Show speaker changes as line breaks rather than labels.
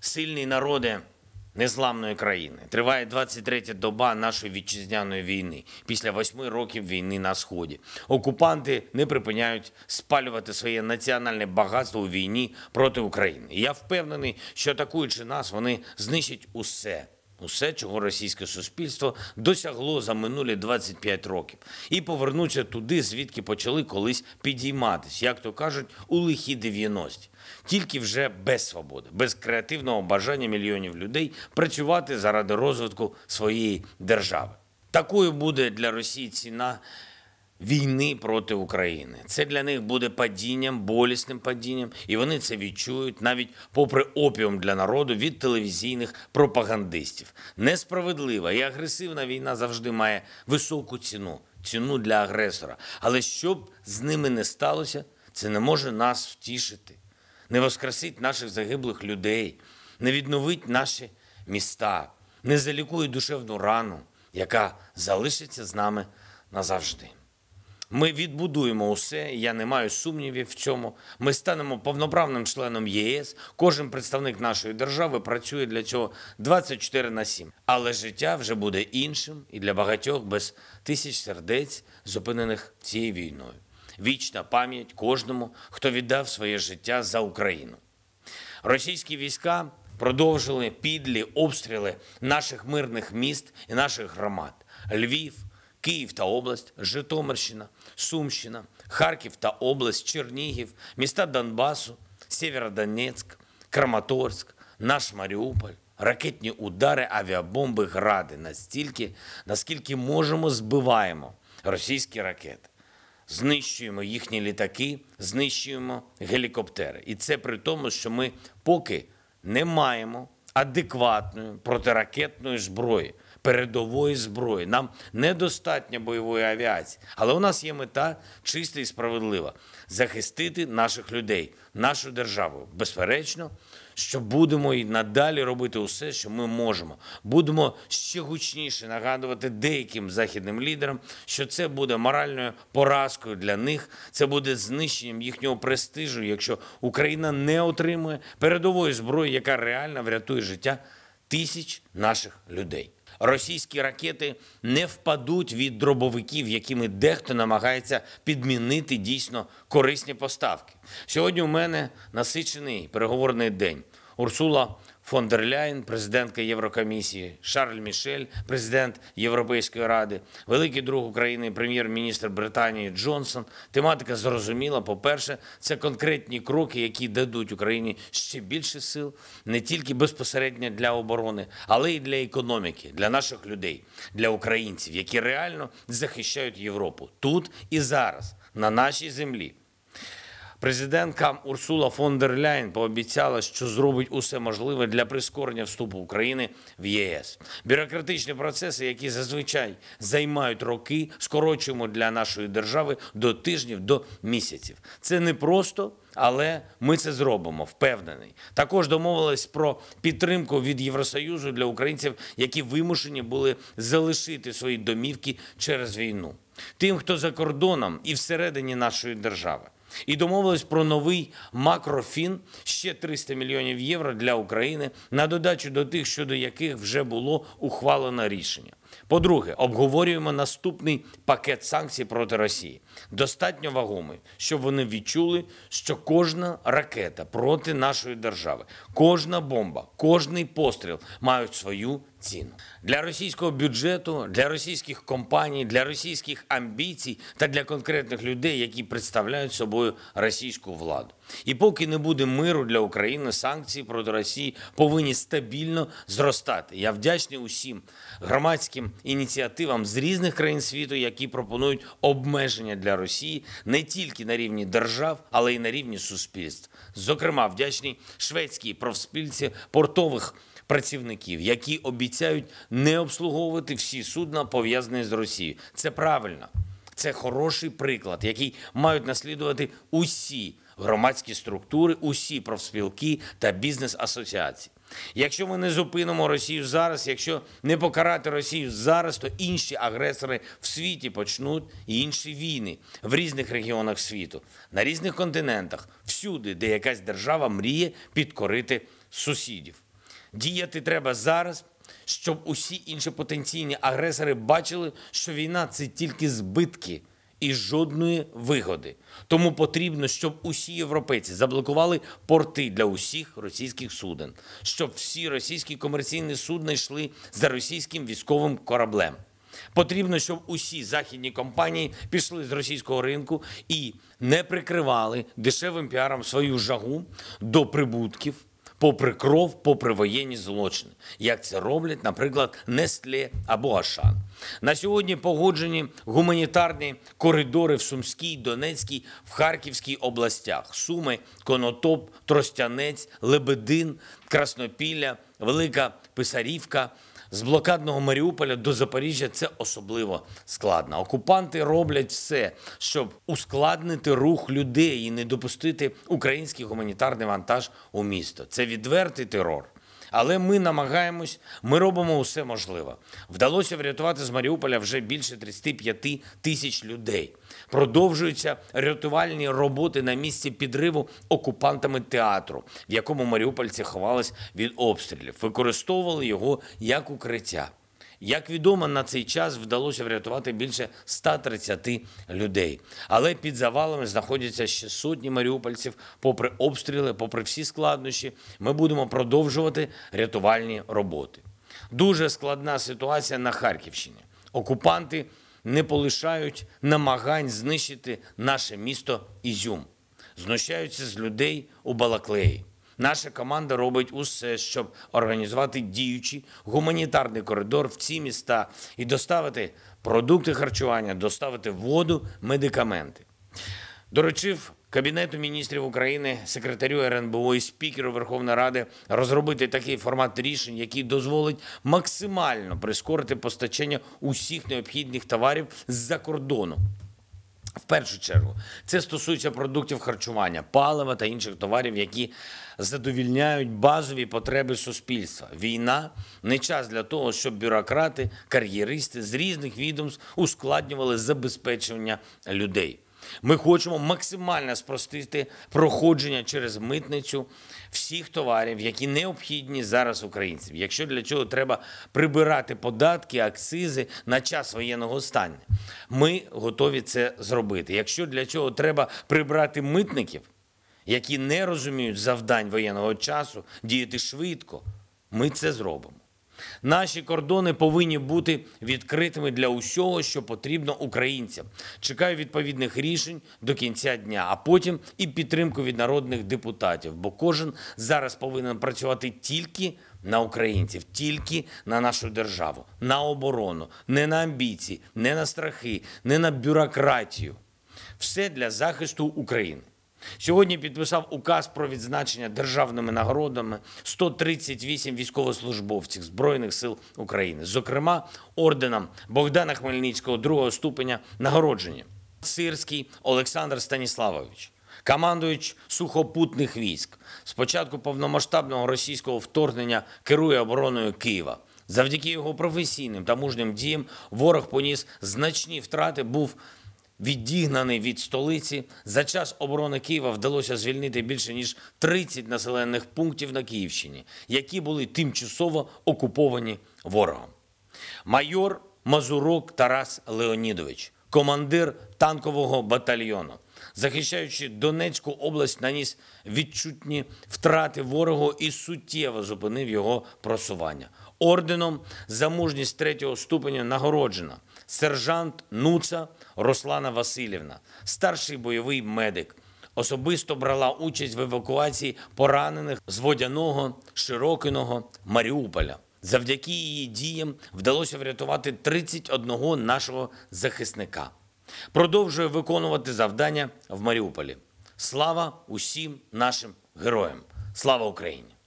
сильні народи незламної країни. Триває 23-я доба нашої вітчизняної війни після восьми років війни на сході. Окупанти не припиняють спалювати своє національне багатство у війні проти України. я впевнений, що атакуючи нас, вони знищать усе. Усе, чого російське суспільство досягло за минулі 25 років, і повернуться туди, звідки почали колись підійматись, як то кажуть, у лихі 90-ті. тільки вже без свободи, без креативного бажання мільйонів людей працювати заради розвитку своєї держави. Такою буде для Росії ціна війни проти України. Це для них буде падінням, болісним падінням, і вони це відчують навіть попри опіум для народу від телевізійних пропагандистів. Несправедлива і агресивна війна завжди має високу ціну, ціну для агресора. Але що б з ними не сталося, це не може нас втішити, не воскресить наших загиблих людей, не відновить наші міста, не залікує душевну рану, яка залишиться з нами назавжди. Ми відбудуємо усе. Я не маю сумнівів в цьому. Ми станемо повноправним членом ЄС. Кожен представник нашої держави працює для цього 24 на 7. Але життя вже буде іншим і для багатьох без тисяч сердець, зупинених цією війною. Вічна пам'ять кожному, хто віддав своє життя за Україну. Російські війська продовжили підлі обстріли наших мирних міст і наших громад. Львів, Київ та область, Житомирщина, Сумщина, Харків та область, Чернігів, міста Донбасу, Сєвєродонецьк, Краматорськ, наш Маріуполь, ракетні удари, авіабомби, гради настільки, наскільки можемо, збиваємо російські ракети. Знищуємо їхні літаки, знищуємо гелікоптери. І це при тому, що ми поки не маємо адекватної протиракетної зброї передової зброї. Нам недостатньо бойової авіації, але у нас є мета чиста і справедлива захистити наших людей, нашу державу. Безперечно, що будемо і надалі робити усе, що ми можемо. Будемо ще гучніше нагадувати деяким західним лідерам, що це буде моральною поразкою для них, це буде знищенням їхнього престижу, якщо Україна не отримує передової зброї, яка реально врятує життя тисяч наших людей. Російські ракети не впадуть від дробовиків, якими дехто намагається підмінити дійсно корисні поставки. Сьогодні у мене насичений переговорний день. Урсула фон дер Ляйн, президентка Єврокомісії, Шарль Мішель, президент Європейської ради, великий друг України, прем'єр-міністр Британії Джонсон. Тематика зрозуміла. По перше, це конкретні кроки, які дадуть Україні ще більше сил, не тільки безпосередньо для оборони, але й для економіки, для наших людей, для українців, які реально захищають Європу тут і зараз, на нашій землі. Президентка Урсула фон дер Ляйн пообіцяла, що зробить усе можливе для прискорення вступу України в ЄС. Бюрократичні процеси, які зазвичай займають роки, скорочуємо для нашої держави до тижнів до місяців. Це не просто. Але ми це зробимо, впевнений. Також домовились про підтримку від Євросоюзу для українців, які вимушені були залишити свої домівки через війну. Тим, хто за кордоном і всередині нашої держави. І домовились про новий макрофін ще 300 мільйонів євро для України на додачу до тих, щодо яких вже було ухвалено рішення. По-друге, обговорюємо наступний пакет санкцій проти Росії, достатньо вагомий, щоб вони відчули, що кожна ракета проти нашої держави, кожна бомба, кожний постріл мають свою цін для російського бюджету, для російських компаній, для російських амбіцій та для конкретних людей, які представляють собою російську владу. І поки не буде миру для України, санкції проти Росії повинні стабільно зростати. Я вдячний усім громадським ініціативам з різних країн світу, які пропонують обмеження для Росії не тільки на рівні держав, але й на рівні суспільств. Зокрема, вдячний шведській профспільці портових працівників, які обіцяють обіцяють не обслуговувати всі судна, пов'язані з Росією. Це правильно, це хороший приклад, який мають наслідувати усі громадські структури, усі профспілки та бізнес-асоціації. Якщо ми не зупинимо Росію зараз, якщо не покарати Росію зараз, то інші агресори в світі почнуть інші війни в різних регіонах світу, на різних континентах, всюди, де якась держава мріє підкорити сусідів. Діяти треба зараз, щоб усі інші потенційні агресори бачили, що війна це тільки збитки і жодної вигоди. Тому потрібно, щоб усі європейці заблокували порти для усіх російських суден, щоб всі російські комерційні судна йшли за російським військовим кораблем. Потрібно, щоб усі західні компанії пішли з російського ринку і не прикривали дешевим піаром свою жагу до прибутків попри кров, попри воєнні злочини, як це роблять, наприклад, Нестлі або Ашан. На сьогодні погоджені гуманітарні коридори в Сумській, Донецькій, в Харківській областях: Суми, Конотоп, Тростянець, Лебедин, Краснопілля, Велика Писарівка, з блокадного Маріуполя до Запоріжжя це особливо складно. Окупанти роблять все, щоб ускладнити рух людей і не допустити український гуманітарний вантаж у місто. Це відвертий терор. Але ми намагаємось, ми робимо усе можливе. Вдалося врятувати з Маріуполя вже більше 35 тисяч людей. Продовжуються рятувальні роботи на місці підриву окупантами театру, в якому маріупольці ховались від обстрілів, використовували його як укриття. Як відомо, на цей час вдалося врятувати більше 130 людей. Але під завалами знаходяться ще сотні маріупольців. Попри обстріли, попри всі складнощі, ми будемо продовжувати рятувальні роботи. Дуже складна ситуація на Харківщині. Окупанти не полишають намагань знищити наше місто Ізюм, знущаються з людей у Балаклеї. Наша команда робить усе, щоб організувати діючий гуманітарний коридор в ці міста і доставити продукти харчування, доставити воду, медикаменти. Доручив Кабінету міністрів України, секретарю РНБО і спікеру Верховної Ради розробити такий формат рішень, який дозволить максимально прискорити постачання усіх необхідних товарів з-за кордону першу чергу це стосується продуктів харчування, палива та інших товарів, які задовільняють базові потреби суспільства. Війна не час для того, щоб бюрократи, кар'єристи з різних відомств ускладнювали забезпечення людей. Ми хочемо максимально спростити проходження через митницю всіх товарів, які необхідні зараз українцям. Якщо для цього треба прибирати податки, акцизи на час воєнного стану, ми готові це зробити. Якщо для цього треба прибрати митників, які не розуміють завдань воєнного часу, діяти швидко, ми це зробимо. Наші кордони повинні бути відкритими для усього, що потрібно українцям. Чекаю відповідних рішень до кінця дня, а потім і підтримку від народних депутатів. Бо кожен зараз повинен працювати тільки на українців, тільки на нашу державу, на оборону, не на амбіції, не на страхи, не на бюрократію. Все для захисту України. Сьогодні підписав указ про відзначення державними нагородами 138 військовослужбовців Збройних сил України, зокрема орденом Богдана Хмельницького, другого ступеня нагородження. Сирський Олександр Станіславович, командуючий сухопутних військ, Спочатку повномасштабного російського вторгнення керує обороною Києва. Завдяки його професійним та мужнім діям ворог поніс значні втрати. Був відігнаний від столиці. За час оборони Києва вдалося звільнити більше ніж 30 населених пунктів на Київщині, які були тимчасово окуповані ворогом. Майор Мазурок Тарас Леонідович, командир танкового батальйону. Захищаючи Донецьку область, наніс відчутні втрати ворогу і суттєво зупинив його просування. Орденом за мужність третього ступеня нагороджена сержант Нуца Руслана Васильівна, старший бойовий медик, особисто брала участь в евакуації поранених з водяного Широкиного Маріуполя. Завдяки її діям вдалося врятувати 31 нашого захисника. Продовжує виконувати завдання в Маріуполі. Слава усім нашим героям! Слава Україні!